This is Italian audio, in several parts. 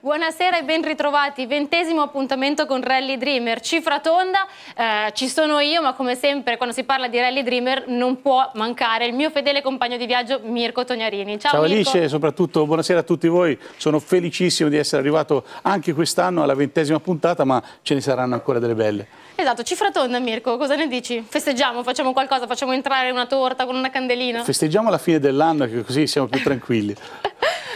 buonasera e ben ritrovati. Ventesimo appuntamento con Rally Dreamer. Cifra tonda, eh, ci sono io, ma come sempre quando si parla di Rally Dreamer non può mancare il mio fedele compagno di viaggio Mirko Tognarini. Ciao, Ciao Mirko. Alice e soprattutto buonasera a tutti voi. Sono felicissimo di essere arrivato anche quest'anno alla ventesima puntata, ma ce ne saranno ancora delle belle. Esatto, cifra tonda Mirko, cosa ne dici? Festeggiamo, facciamo qualcosa, facciamo entrare una torta con una candelina? Festeggiamo la fine dell'anno che così siamo più tranquilli.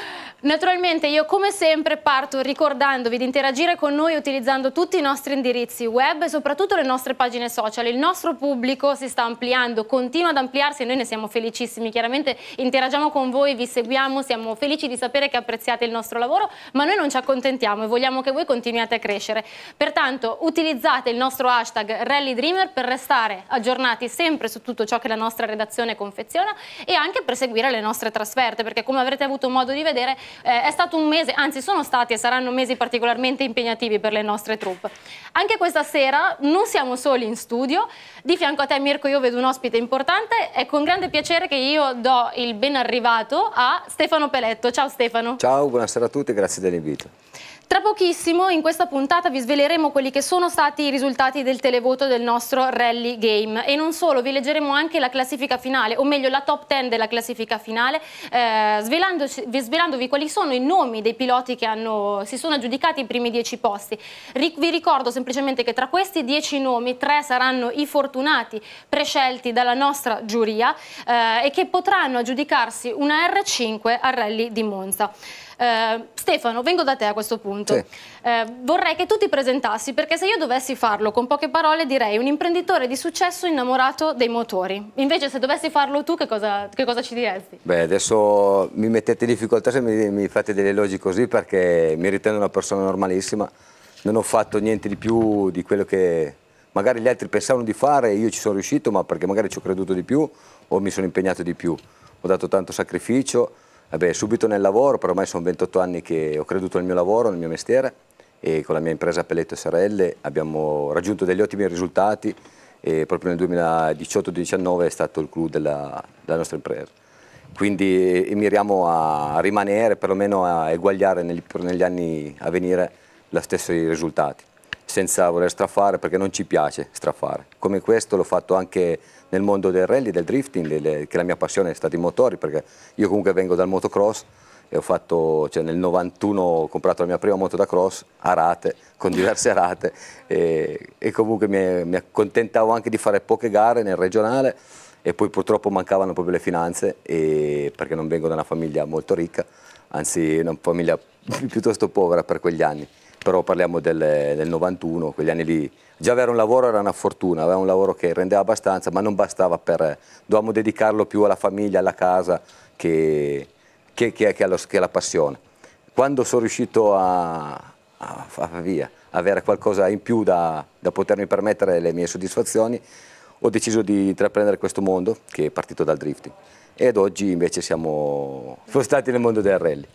Naturalmente io come sempre parto ricordandovi di interagire con noi utilizzando tutti i nostri indirizzi web e soprattutto le nostre pagine social. Il nostro pubblico si sta ampliando, continua ad ampliarsi e noi ne siamo felicissimi. Chiaramente interagiamo con voi, vi seguiamo, siamo felici di sapere che apprezziate il nostro lavoro, ma noi non ci accontentiamo e vogliamo che voi continuiate a crescere. Pertanto utilizzate il nostro hashtag RallyDreamer per restare aggiornati sempre su tutto ciò che la nostra redazione confeziona e anche per seguire le nostre trasferte, perché come avrete avuto modo di vedere eh, è stato un mese, anzi sono stati e saranno mesi particolarmente impegnativi per le nostre troupe. Anche questa sera non siamo soli in studio, di fianco a te Mirko io vedo un ospite importante, è con grande piacere che io do il ben arrivato a Stefano Peletto. Ciao Stefano. Ciao, buonasera a tutti, grazie dell'invito. Tra pochissimo in questa puntata vi sveleremo quelli che sono stati i risultati del televoto del nostro rally game e non solo, vi leggeremo anche la classifica finale, o meglio la top 10 della classifica finale, eh, svelandovi quali sono i nomi dei piloti che hanno, si sono aggiudicati i primi 10 posti. Ri vi ricordo semplicemente che tra questi 10 nomi 3 saranno i fortunati prescelti dalla nostra giuria eh, e che potranno aggiudicarsi una R5 al rally di Monza. Eh, Stefano, vengo da te a questo punto. Sì. Eh, vorrei che tu ti presentassi, perché se io dovessi farlo con poche parole direi un imprenditore di successo innamorato dei motori. Invece se dovessi farlo tu, che cosa, che cosa ci diresti? Beh, adesso mi mettete in difficoltà se mi, mi fate degli elogi così, perché mi ritengo una persona normalissima. Non ho fatto niente di più di quello che magari gli altri pensavano di fare e io ci sono riuscito, ma perché magari ci ho creduto di più o mi sono impegnato di più. Ho dato tanto sacrificio Vabbè, subito nel lavoro, per ormai sono 28 anni che ho creduto nel mio lavoro, nel mio mestiere e con la mia impresa Pelletto SRL abbiamo raggiunto degli ottimi risultati e proprio nel 2018-2019 è stato il clou della, della nostra impresa. Quindi miriamo a rimanere, perlomeno a eguagliare negli, negli anni a venire gli stessi risultati senza voler strafare perché non ci piace strafare. Come questo l'ho fatto anche nel mondo del rally, del drifting, delle, che la mia passione è stata i motori perché io comunque vengo dal motocross e ho fatto, cioè nel 91 ho comprato la mia prima moto da cross a rate, con diverse rate e, e comunque mi, mi accontentavo anche di fare poche gare nel regionale e poi purtroppo mancavano proprio le finanze e, perché non vengo da una famiglia molto ricca, anzi una famiglia piuttosto povera per quegli anni però parliamo del, del 91, quegli anni lì già avere un lavoro era una fortuna, aveva un lavoro che rendeva abbastanza, ma non bastava per... dovevamo dedicarlo più alla famiglia, alla casa, che, che, che, che, allo, che alla passione. Quando sono riuscito a, a, a via, avere qualcosa in più da, da, potermi permettere le mie soddisfazioni, ho deciso di intraprendere questo mondo che è partito dal drifting ed oggi invece siamo spostati nel mondo del rally.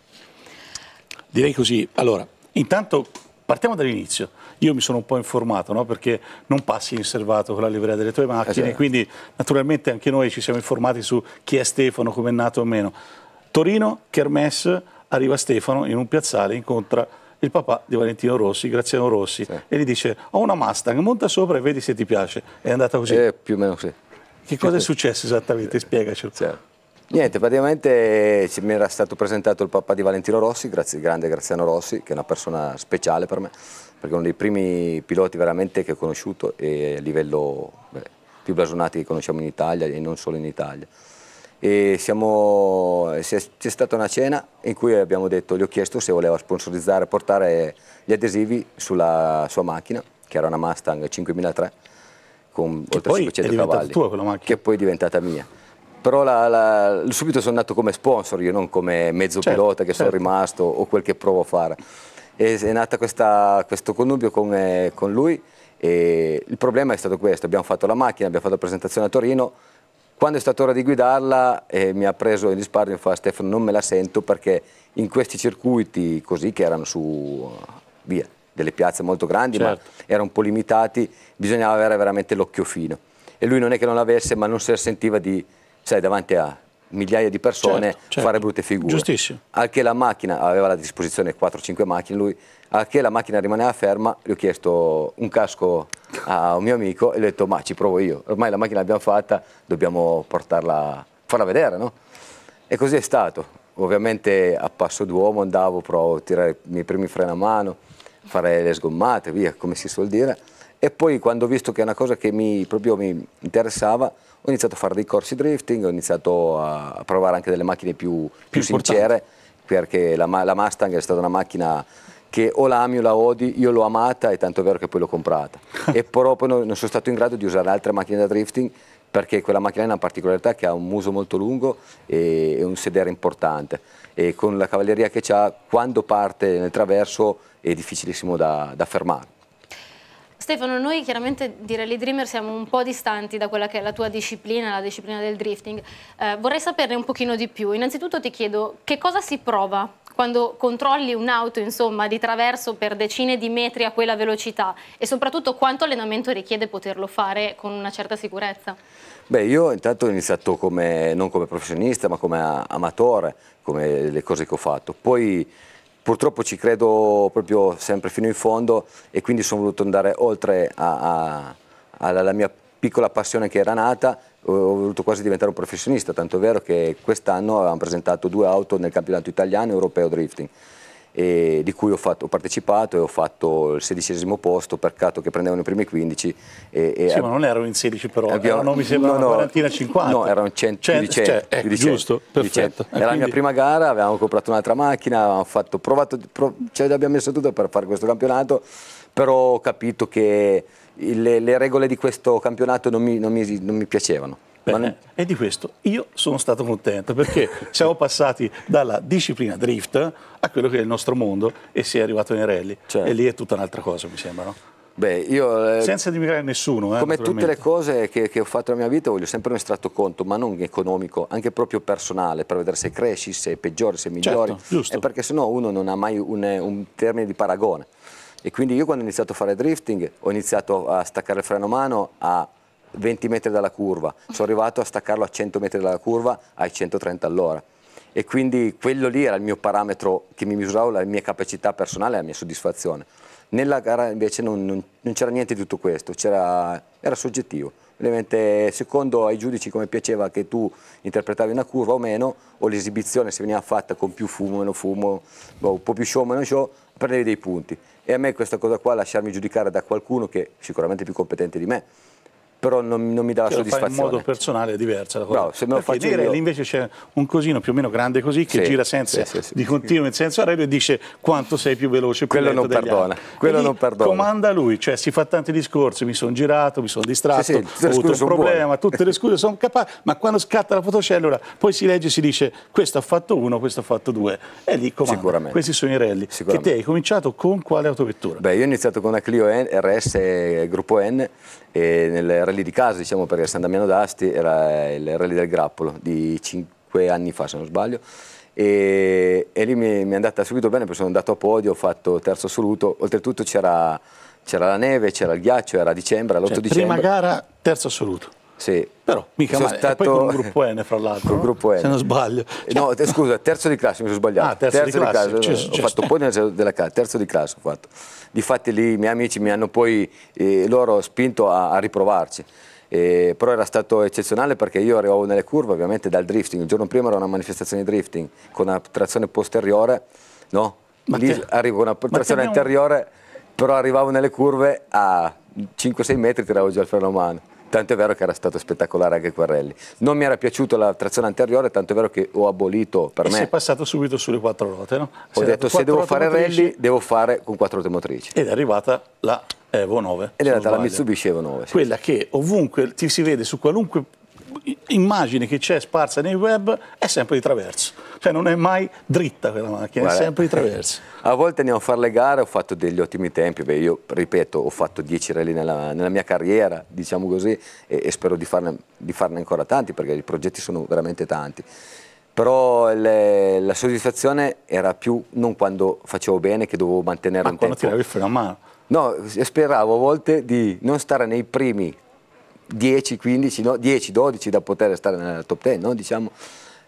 Direi così, allora Intanto partiamo dall'inizio. Io mi sono un po' informato no? perché non passi in serbato con la livrea delle tue macchine, esatto. quindi naturalmente anche noi ci siamo informati su chi è Stefano, come è nato o meno. Torino, Kermes, arriva Stefano in un piazzale, incontra il papà di Valentino Rossi, Graziano Rossi, sì. e gli dice ho una Mustang, monta sopra e vedi se ti piace. È andata così. Eh, più o meno così. Che cosa è successo esattamente? Spiegacelo. Certo. Niente, praticamente eh, mi era stato presentato il papà di Valentino Rossi, grazie, il grande Graziano Rossi, che è una persona speciale per me, perché è uno dei primi piloti veramente che ho conosciuto e a livello beh, più blasonati che conosciamo in Italia e non solo in Italia. Eh, c'è stata una cena in cui abbiamo detto, gli ho chiesto se voleva sponsorizzare, portare gli adesivi sulla sua macchina, che era una Mustang 5003, con che oltre 500 cavalli, tua quella macchina. che poi è diventata mia però la, la, subito sono nato come sponsor, io non come mezzo certo, pilota che certo. sono rimasto o quel che provo a fare. E, è nato questa, questo connubio con, eh, con lui e il problema è stato questo, abbiamo fatto la macchina, abbiamo fatto la presentazione a Torino, quando è stata ora di guidarla eh, mi ha preso in risparmio e mi ha fa Stefano non me la sento perché in questi circuiti così che erano su via, delle piazze molto grandi certo. ma erano un po' limitati, bisognava avere veramente l'occhio fino e lui non è che non l'avesse ma non si sentiva di sai davanti a migliaia di persone certo, certo. fare brutte figure. Giustissimo. che la macchina, aveva a disposizione 4-5 macchine, lui, al che la macchina rimaneva ferma, gli ho chiesto un casco a un mio amico e gli ho detto ma ci provo io, ormai la macchina l'abbiamo fatta, dobbiamo portarla, farla vedere, no? E così è stato. Ovviamente a passo d'uomo andavo, provavo a tirare i miei primi freni a mano, fare le sgommate, via, come si suol dire e poi quando ho visto che è una cosa che mi, proprio mi interessava ho iniziato a fare dei corsi drifting, ho iniziato a provare anche delle macchine più, più sincere perché la, la, Mustang è stata una macchina che o la ami o la odi, io l'ho amata e tanto è vero che poi l'ho comprata e proprio non, non sono stato in grado di usare altre macchine da drifting perché quella macchina ha una particolarità che ha un muso molto lungo e, un sedere importante e con la cavalleria che ha quando parte nel traverso è difficilissimo da, da fermare. Stefano, noi chiaramente di Rally Dreamer siamo un po' distanti da quella che è la tua disciplina, la disciplina del drifting. Eh, vorrei saperne un pochino di più. Innanzitutto ti chiedo che cosa si prova quando controlli un'auto insomma, di traverso per decine di metri a quella velocità e soprattutto quanto allenamento richiede poterlo fare con una certa sicurezza? Beh, io intanto ho iniziato come, non come professionista ma come amatore, come le cose che ho fatto. Poi purtroppo ci credo proprio sempre fino in fondo e quindi sono voluto andare oltre a, a, alla mia piccola passione che era nata, ho voluto quasi diventare un professionista, tanto è vero che quest'anno avevamo presentato due auto nel campionato italiano e europeo drifting di cui ho, fatto, ho, partecipato e ho fatto il sedicesimo posto, peccato che prendevano i primi 15. E, e sì, ma non erano in 16 però, abbiamo, erano, mi sembra no, una quarantina, 50. No, erano 100, cioè, eh, di 100. Cioè, ecco, di 100, giusto, più perfetto. Era quindi... la mia prima gara, avevamo comprato un'altra macchina, avevamo fatto, provato, prov cioè, abbiamo messo tutto per fare questo campionato, però ho capito che le, le regole di questo campionato non mi, non mi, non mi piacevano Bene, eh, e di questo io sono stato contento perché siamo passati dalla disciplina drift a quello che è il nostro mondo e si è arrivato nei rally. Certo. E lì è tutta un'altra cosa, mi sembra. No? Beh, io, eh, Senza dimenticare nessuno. Eh, come tutte le cose che, che, ho fatto nella mia vita voglio sempre un estratto conto, ma non economico, anche proprio personale, per vedere se cresci, se peggiori, se migliori. Certo, eh, perché sennò uno non ha mai un, un termine di paragone. E quindi io quando ho iniziato a fare drifting ho iniziato a staccare il freno a mano, a 20 metri dalla curva, sono arrivato a staccarlo a 100 metri dalla curva ai 130 all'ora e quindi quello lì era il mio parametro che mi misuravo la mia capacità personale e la mia soddisfazione. Nella gara invece non, non, non c'era niente di tutto questo, era soggettivo. Ovviamente secondo ai giudici come piaceva che tu interpretavi una curva o meno, o l'esibizione se veniva fatta con più fumo o meno fumo, o un po' più show o meno show, prendevi dei punti. E a me questa cosa qua, lasciarmi giudicare da qualcuno che è sicuramente più competente di me, però non, non mi dà la soddisfazione. in modo personale è diversa la cosa. Bravo, se me lo faccio Pirelli io... invece c'è un cosino più o meno grande così che sì, gira senza sì, sì, di continuo in senso aereo e dice quanto sei più veloce, più quello non perdona, quello non perdona. comanda lui, cioè si fa tanti discorsi, mi sono girato, mi sono distratto, sì, sì, ho avuto un problema, buone. tutte le scuse sono capaci, ma quando scatta la fotocellula poi si legge e si dice questo ha fatto uno, questo ha fatto due e lì comanda. Questi sono i rally. Che te hai cominciato con quale autovettura? Beh, io ho iniziato con una Clio N, RS gruppo N e nel rally di casa, diciamo, perché San Damiano d'Asti era il rally del grappolo di 5 anni fa, se non sbaglio, e, e lì mi, mi, è andata subito bene perché sono andato a podio, ho fatto terzo assoluto, oltretutto c'era la neve, c'era il ghiaccio, era a dicembre, all'8 cioè, dicembre. Prima gara, terzo assoluto. Sì. Però mica sono male. Stato... E poi con il gruppo N, fra l'altro. Con gruppo N. Se non sbaglio. Eh, no, te, scusa, terzo di classe, mi sono sbagliato. Ah, terzo, terzo di classe. Di classe. Cioè, eh, cioè ho cioè, fatto poi nella della classe, terzo di classe ho fatto. Difatti lì i miei amici mi hanno poi, eh, loro spinto a, a riprovarci. Eh, però era stato eccezionale perché io arrivavo nelle curve ovviamente dal drifting, il giorno prima era una manifestazione di drifting con una trazione posteriore, no? Ma lì te... arrivo con una trazione abbiamo... anteriore, però arrivavo nelle curve a 5-6 metri tiravo già il freno a mano tanto è vero che era stato spettacolare anche Quarelli. Non mi era piaciuta la trazione anteriore, tanto è vero che ho abolito per e me. Sei passato subito sulle quattro ruote, no? Ho detto se devo fare rally, devo fare con quattro ruote motrici. Ed è arrivata la Evo 9. Ed è arrivata la Mitsubishi Evo 9. Sì. Quella che ovunque ti si vede su qualunque immagine che c'è sparsa nei web è sempre di traverso, cioè non è mai dritta quella macchina, Guarda, è sempre di traverso. A volte andiamo a fare le gare, ho fatto degli ottimi tempi, Beh, io ripeto ho fatto 10 rally nella, nella, mia carriera, diciamo così, e, e spero di farne, di farne ancora tanti perché i progetti sono veramente tanti però le, la soddisfazione era più non quando facevo bene che dovevo mantenere Ma un tempo. Ma quando tiravi freno a mano? No, speravo a volte di non stare nei primi 10, 15, no? 10, 12 da poter stare nella top 10, no? diciamo,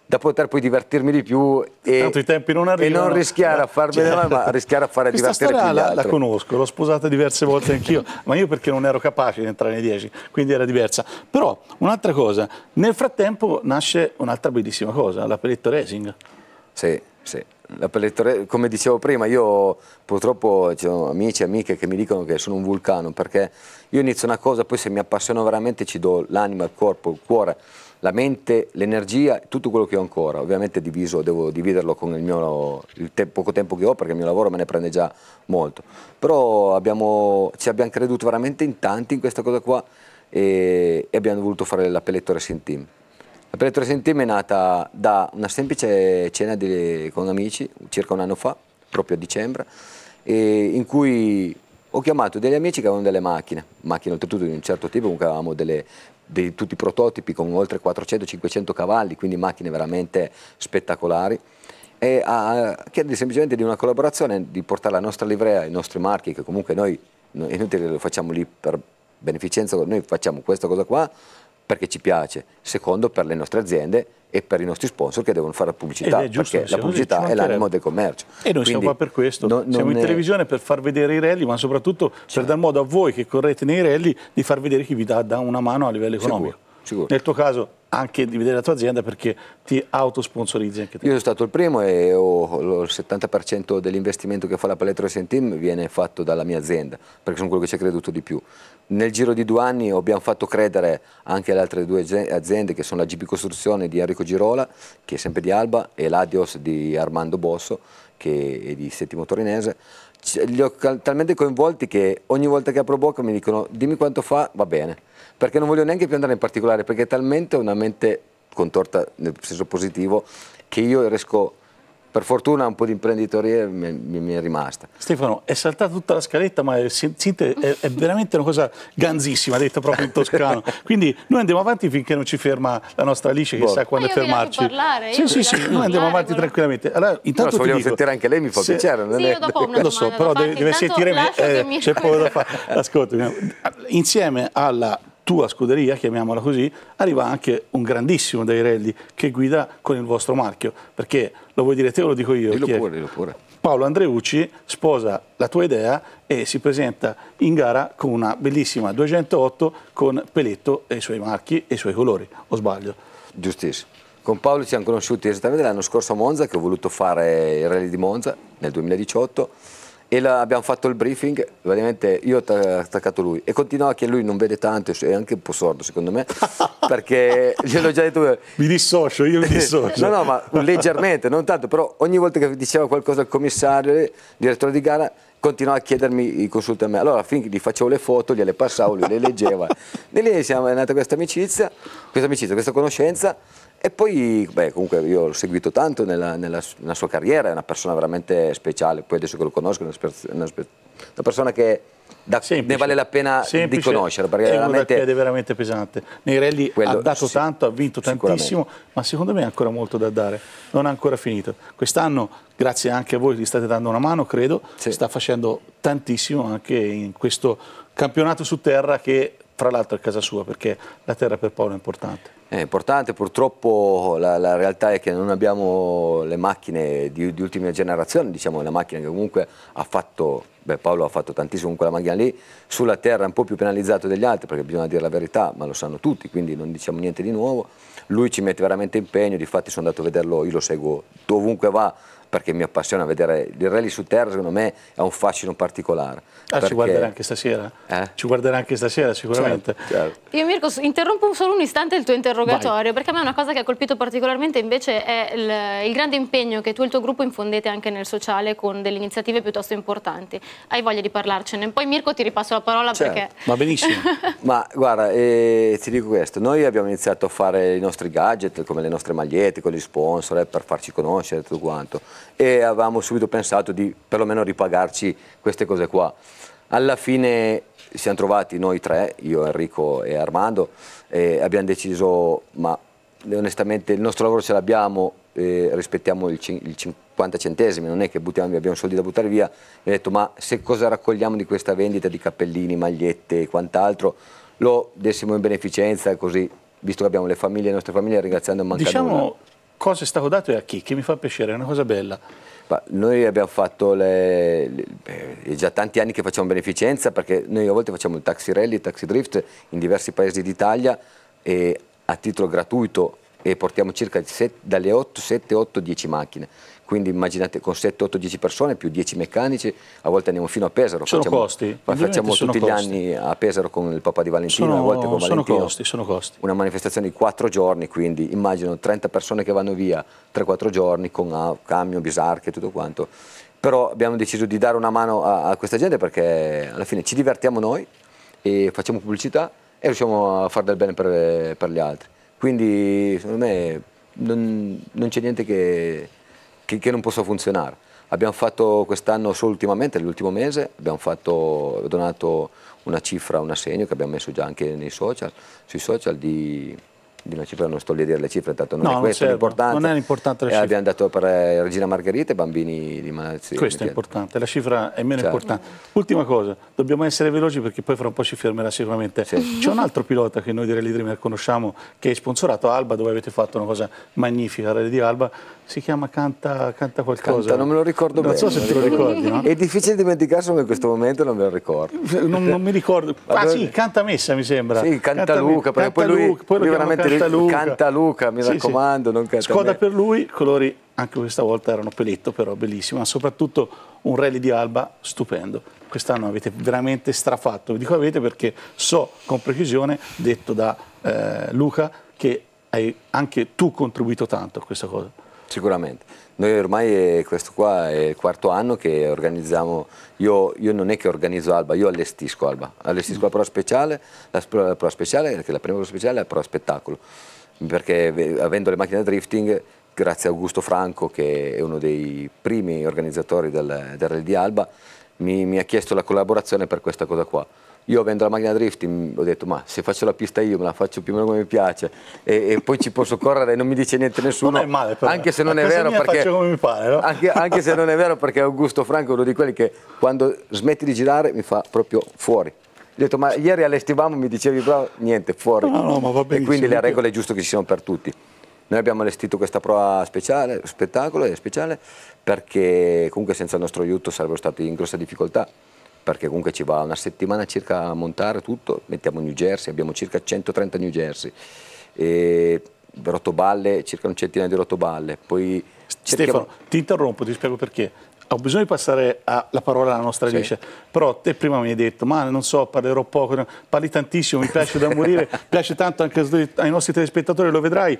da poter poi divertirmi di più e, i tempi non, arrivano, e non rischiare a eh, farmi certo. Cioè, male, ma rischiare a fare Questa divertire più gli la, altri. la conosco, l'ho sposata diverse volte anch'io, ma io perché non ero capace di entrare nei 10, quindi era diversa. Però un'altra cosa, nel frattempo nasce un'altra bellissima cosa, la l'appeletto racing. Sì, sì come dicevo prima, io purtroppo ho amici e amiche che mi dicono che sono un vulcano perché io inizio una cosa, poi se mi appassiono veramente ci do l'anima, il corpo, il cuore, la mente, l'energia, tutto quello che ho ancora. Ovviamente diviso, devo dividerlo con il, mio, il te poco tempo che ho perché il mio lavoro me ne prende già molto. Però abbiamo, ci abbiamo creduto veramente in tanti in questa cosa qua e, e abbiamo voluto fare la Pelletore Sin Team. La Predator Team è nata da una semplice cena di, con amici circa un anno fa, proprio a dicembre, in cui ho chiamato degli amici che avevano delle macchine, macchine oltretutto di un certo tipo, comunque avevamo delle, dei, tutti i prototipi con oltre 400-500 cavalli, quindi macchine veramente spettacolari, e a, chiedere semplicemente di una collaborazione, di portare la nostra livrea, i nostri marchi, che comunque noi, è inutile lo facciamo lì per beneficenza, noi facciamo questa cosa qua, perché ci piace, secondo per le nostre aziende e per i nostri sponsor che devono fare pubblicità, giusto, perché la pubblicità è l'animo del commercio. E noi Quindi, siamo qua per questo, no, siamo in è... televisione per far vedere i rally, ma soprattutto cioè. per dar modo a voi che correte nei rally di far vedere chi vi dà, dà una mano a livello economico. Sicuro. Sicuro. Nel tuo caso anche di vedere la tua azienda perché ti autosponsorizzi anche te. Io sono stato il primo e ho, il 70% dell'investimento che fa la Palestra Sentim viene fatto dalla mia azienda, perché sono quello che ci ha creduto di più. Nel giro di due anni abbiamo fatto credere anche alle altre due aziende, che sono la GP Costruzione di Enrico Girola, che è sempre di Alba, e l'Adios di Armando Bosso, che è di Settimo Torinese, li ho talmente coinvolti che ogni volta che apro bocca mi dicono dimmi quanto fa, va bene, perché non voglio neanche più andare in particolare, perché è talmente una mente contorta nel senso positivo che io riesco per fortuna un po' di imprenditoria mi, mi, è rimasta. Stefano, è saltata tutta la scaletta, ma è, è, è veramente una cosa ganzissima, detto proprio in toscano. Quindi noi andiamo avanti finché non ci ferma la nostra Alice, che sa quando fermarci. Parlare, sì, sì, sì, parlare, noi andiamo avanti quello... tranquillamente. Allora, intanto no, se vogliamo dico, sentire anche lei mi fa se... piacere. Non sì, è... dopo una lo so, però deve, deve sentire me, eh, c'è poco da fare. Ascoltami, insieme alla tua scuderia, chiamiamola così, arriva anche un grandissimo dei rally che guida con il vostro marchio. Perché lo vuoi dire te o lo dico io? Dillo pure, dillo pure. Paolo Andreucci sposa la tua idea e si presenta in gara con una bellissima 208 con Peletto e i suoi marchi e i suoi colori, o sbaglio? Giustissimo. Con Paolo ci siamo conosciuti esattamente l'anno scorso a Monza, che ho voluto fare il rally di Monza nel 2018 e la, abbiamo fatto il briefing, veramente io ho attaccato lui e continuava che lui non vede tanto, è anche un po' sordo secondo me, perché gliel'ho già detto Mi dissocio, io mi dissocio. no, no, ma leggermente, non tanto, però ogni volta che diceva qualcosa al commissario, il direttore di gara, continuava a chiedermi i consulti a me. Allora finché gli facevo le foto, gliele passavo, lui le leggeva. e lì siamo nata questa amicizia, questa amicizia, questa conoscenza e poi, beh, comunque io l'ho seguito tanto nella, nella, nella, sua carriera, è una persona veramente speciale, poi adesso che lo conosco è una, una, una persona che da, semplice, ne vale la pena semplice, di conoscere perché è veramente, piede veramente pesante nei rally quello, ha dato sì, tanto, ha vinto tantissimo ma secondo me ha ancora molto da dare non ha ancora finito quest'anno grazie anche a voi gli state dando una mano credo sì. sta facendo tantissimo anche in questo campionato su terra che fra l'altro è casa sua perché la terra per Paolo è importante è importante, purtroppo la, la, realtà è che non abbiamo le macchine di, di ultima generazione, diciamo una macchina che comunque ha fatto, beh, Paolo ha fatto tantissimo con quella macchina lì, sulla terra è un po' più penalizzato degli altri perché bisogna dire la verità, ma lo sanno tutti, quindi non diciamo niente di nuovo, lui ci mette veramente impegno, di fatti sono andato a vederlo, io lo seguo dovunque va, perché mi appassiona vedere il rally su terra, secondo me ha un fascino particolare. Ah, perché... ci guarderà anche stasera, eh? ci guarderà anche stasera sicuramente. Certo, certo. Io Mirko interrompo solo un istante il tuo interrogatorio, Vai. perché a me una cosa che ha colpito particolarmente invece è il, il grande impegno che tu e il tuo gruppo infondete anche nel sociale con delle iniziative piuttosto importanti. Hai voglia di parlarcene? Poi Mirko ti ripasso la parola certo. perché... Va benissimo. Ma guarda, eh, ti dico questo, noi abbiamo iniziato a fare i nostri gadget, come le nostre magliette, con gli sponsor, eh, per farci conoscere e tutto quanto e avevamo subito pensato di perlomeno ripagarci queste cose qua. Alla fine siamo trovati noi tre, io, Enrico e Armando, e abbiamo deciso, ma onestamente il nostro lavoro ce l'abbiamo, rispettiamo il, il 50 centesimi, non è che buttiamo, abbiamo soldi da buttare via, mi ha detto ma se cosa raccogliamo di questa vendita di cappellini, magliette e quant'altro, lo dessimo in beneficenza così, visto che abbiamo le famiglie, le nostre famiglie, ringraziando Mancanuna. Diciamo cosa è stato dato e a chi, che mi fa piacere, è una cosa bella. Ma noi abbiamo fatto, le, le, eh, è già tanti anni che facciamo beneficenza perché noi a volte facciamo il taxi rally, il taxi drift in diversi paesi d'Italia e a titolo gratuito e portiamo circa set, dalle 8, 7, 8, 10 macchine. Quindi immaginate con 7, 8, 10 persone più 10 meccanici, a volte andiamo fino a Pesaro. Sono facciamo, costi. Ma facciamo tutti costi. gli anni a Pesaro con il papà di Valentino, sono, a volte con Valentino. Sono costi, sono costi. Una manifestazione di 4 giorni, quindi immagino 30 persone che vanno via 3-4 giorni con ah, camion, bisarche e tutto quanto. Però abbiamo deciso di dare una mano a, a questa gente perché alla fine ci divertiamo noi e facciamo pubblicità e riusciamo a fare del bene per, per gli altri. Quindi secondo me non, non c'è niente che, che, che non possa funzionare. Abbiamo fatto quest'anno, solo ultimamente, l'ultimo mese, abbiamo fatto, donato una cifra, un assegno che abbiamo messo già anche social, sui social di la cifra non sto lì a dire le cifre, tanto non no, è non questo l'importante. Non è l'importante la eh, Abbiamo dato per eh, Regina Margherita e bambini di Malazzi. Questo è importante, la cifra è meno certo. importante. Ultima cosa, dobbiamo essere veloci perché poi fra un po' ci fermerà sicuramente. Sì. C'è un altro pilota che noi di Rally Dreamer conosciamo che è sponsorato Alba, dove avete fatto una cosa magnifica, Rally di Alba, si chiama Canta, Canta qualcosa. Canta, non me lo ricordo non bene. Non so se te lo ricordi, no? È difficile dimenticarselo in questo momento, non me lo ricordo. Non, non mi ricordo. Ah sì, Canta Messa mi sembra. Sì, Canta, canta Luca, canta poi lui, Luca, poi lui veramente canta Luca. canta Luca, mi sì, raccomando, sì. non canta Scoda me. per lui, colori anche questa volta erano peletto, però bellissimo, ma soprattutto un rally di Alba stupendo. Quest'anno avete veramente strafatto, vi dico avete perché so con precisione, detto da eh, Luca, che hai anche tu contribuito tanto a questa cosa. Sicuramente. Noi ormai questo qua è il quarto anno che organizziamo, io, io non è che organizzo Alba, io allestisco Alba, allestisco la prova Speciale, la, la Pro Speciale, perché la prima prova Speciale è la prova Spettacolo, perché avendo le macchine da drifting, grazie a Augusto Franco che è uno dei primi organizzatori del, del Rally di Alba, mi, mi ha chiesto la collaborazione per questa cosa qua io avendo la macchina drifting ho detto ma se faccio la pista io me la faccio più o meno come mi piace e, e poi ci posso correre e non mi dice niente nessuno male, anche se non è vero perché pare, no? anche, anche se non è vero perché Augusto Franco è uno di quelli che quando smetti di girare mi fa proprio fuori ho detto ma ieri allestivamo mi dicevi bravo niente fuori no, no, e quindi le regole è giusto che ci siano per tutti noi abbiamo allestito questa prova speciale spettacolo è speciale perché comunque senza il nostro aiuto sarebbero stati in grossa difficoltà perché comunque ci va una settimana circa a montare tutto, mettiamo New Jersey, abbiamo circa 130 New Jersey, e rotoballe, circa un centinaio di rotoballe. Poi Stefano, ti interrompo, ti spiego perché. Ho bisogno di passare la parola alla nostra Alice, sì. però te prima mi hai detto, ma non so, parlerò poco, parli tantissimo, mi piace da morire, piace tanto anche ai nostri telespettatori, lo vedrai,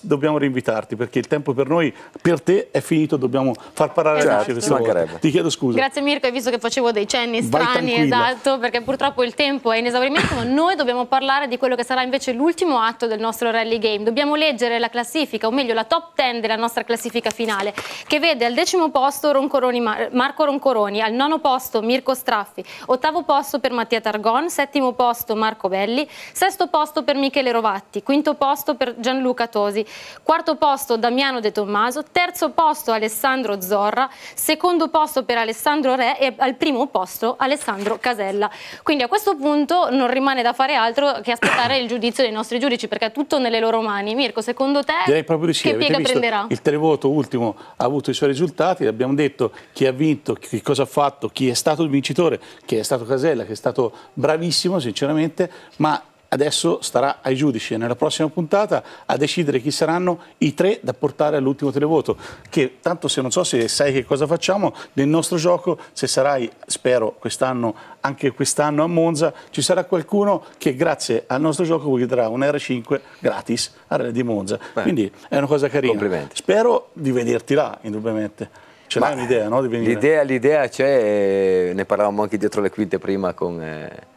dobbiamo rinvitarti perché il tempo per noi, per te è finito, dobbiamo far parlare la esatto. Alice Ti chiedo scusa. Grazie Mirko, hai visto che facevo dei cenni strani, esatto, perché purtroppo il tempo è inesaurimento, ma noi dobbiamo parlare di quello che sarà invece l'ultimo atto del nostro rally game. Dobbiamo leggere la classifica, o meglio la top 10 della nostra classifica finale, che vede al decimo posto Roncoroni, Marco Roncoroni, al nono posto Mirko Straffi, ottavo posto per Mattia Targon, settimo posto Marco Belli, sesto posto per Michele Rovatti, quinto posto per Gianluca Tosi, Tosi, quarto posto Damiano De Tommaso, terzo posto Alessandro Zorra, secondo posto per Alessandro Re e al primo posto Alessandro Casella. Quindi a questo punto non rimane da fare altro che aspettare il giudizio dei nostri giudici perché è tutto nelle loro mani. Mirko, secondo te Direi proprio di sì. che Avete piega prenderà? Il televoto ultimo ha avuto i suoi risultati, abbiamo detto chi ha vinto, che cosa ha fatto, chi è stato il vincitore, che è stato Casella, che è stato bravissimo sinceramente, ma adesso starà ai giudici nella prossima puntata a decidere chi saranno i tre da portare all'ultimo televoto, che tanto se non so se sai che cosa facciamo nel nostro gioco, se sarai, spero, quest'anno, anche quest'anno a Monza, ci sarà qualcuno che grazie al nostro gioco guiderà un R5 gratis a Re di Monza. Beh, Quindi è una cosa carina. complimenti. Spero di vederti là, indubbiamente. Ce l'hai un'idea, no? L'idea, c'è, ne parlavamo anche dietro le quinte prima con... Eh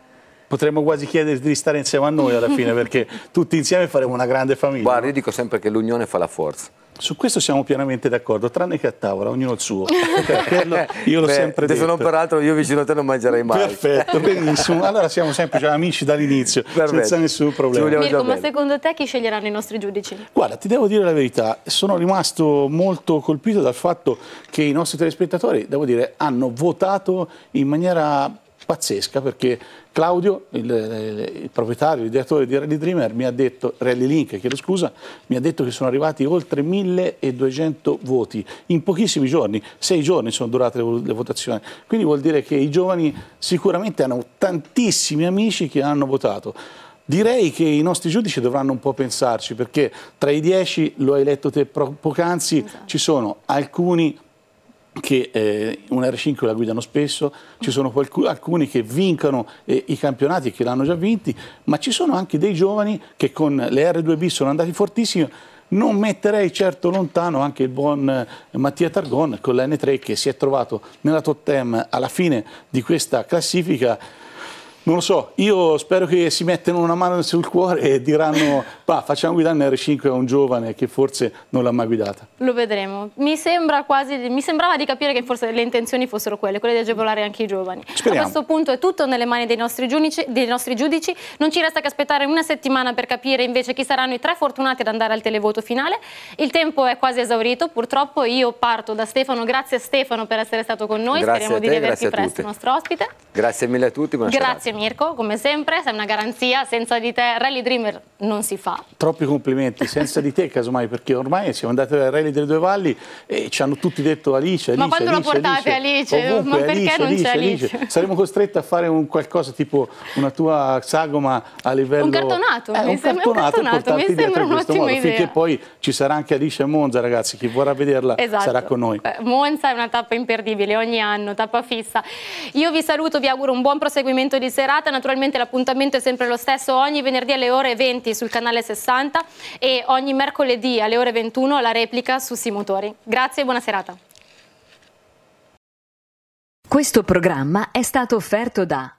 potremmo quasi chiederti di stare insieme a noi alla fine perché tutti insieme faremo una grande famiglia. Guarda, io dico sempre che l'unione fa la forza. Su questo siamo pienamente d'accordo, tranne che a tavola, ognuno il suo. Quello io l'ho sempre detto. Se non peraltro io vicino a te non mangerei mai. Perfetto, benissimo. Allora siamo sempre già amici dall'inizio, senza nessun problema. Mirko, ma secondo te chi sceglieranno i nostri giudici? Guarda, ti devo dire la verità, sono rimasto molto colpito dal fatto che i nostri telespettatori, devo dire, hanno votato in maniera pazzesca perché Claudio, il, il proprietario, il direttore di Rally Dreamer, mi ha detto, Rally Link, chiedo scusa, mi ha detto che sono arrivati oltre 1200 voti in pochissimi giorni, sei giorni sono durate le, le votazioni, quindi vuol dire che i giovani sicuramente hanno tantissimi amici che hanno votato. Direi che i nostri giudici dovranno un po' pensarci perché tra i dieci, lo hai letto te poc'anzi, esatto. ci sono alcuni che eh, un R5 la guidano spesso, ci sono qualcuno, alcuni che vincono eh, i campionati e che l'hanno già vinti, ma ci sono anche dei giovani che con le R2B sono andati fortissimi. Non metterei certo lontano anche il buon eh, Mattia Targon con la N3 che si è trovato nella top 10 alla fine di questa classifica non lo so, io spero che si mettano una mano sul cuore e diranno facciamo guidare un R5 a un giovane che forse non l'ha mai guidata. Lo vedremo. Mi, sembra quasi, mi sembrava di capire che forse le intenzioni fossero quelle, quelle di agevolare anche i giovani. Speriamo. A questo punto è tutto nelle mani dei nostri, giudici, dei nostri giudici. Non ci resta che aspettare una settimana per capire invece chi saranno i tre fortunati ad andare al televoto finale. Il tempo è quasi esaurito, purtroppo io parto da Stefano. Grazie Stefano per essere stato con noi. Grazie Speriamo te, di rivederti presto, nostro ospite. Grazie mille a tutti, buona Grazie. Grazie Mirko, come sempre sei una garanzia, senza di te Rally Dreamer non si fa. Troppi complimenti, senza di te casomai perché ormai siamo andati al Rally delle Due Valli e ci hanno tutti detto Alice, Alice, Ma quando Alice, lo portate Alice? Alice? Ovunque, Ma perché Alice, non c'è Alice? Alice? Saremo costretti a fare un qualcosa tipo una tua sagoma a livello... Un cartonato, eh, mi un sembra, cartonato, un cartonato mi sembra un'ottima idea. Finché poi ci sarà anche Alice a Monza ragazzi, chi vorrà vederla esatto. sarà con noi. Eh, Monza è una tappa imperdibile ogni anno, tappa fissa. Io vi saluto, vi auguro un buon proseguimento di serata. Naturalmente l'appuntamento è sempre lo stesso ogni venerdì alle ore 20 sul canale 60 e ogni mercoledì alle ore 21 la replica su Simotori. Grazie e buona serata. Questo programma è stato offerto da